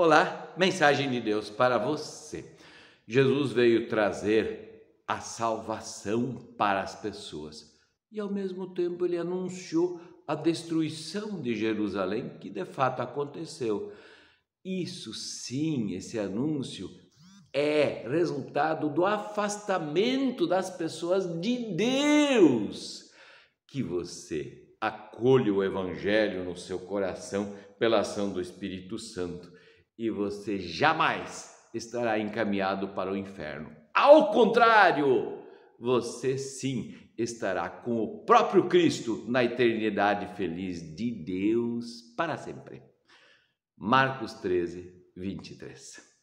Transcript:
Olá, mensagem de Deus para você. Jesus veio trazer a salvação para as pessoas e, ao mesmo tempo, ele anunciou a destruição de Jerusalém, que de fato aconteceu. Isso sim, esse anúncio é resultado do afastamento das pessoas de Deus. Que você acolha o Evangelho no seu coração pela ação do Espírito Santo e você jamais estará encaminhado para o inferno. Ao contrário, você sim estará com o próprio Cristo na eternidade feliz de Deus para sempre. Marcos 13, 23.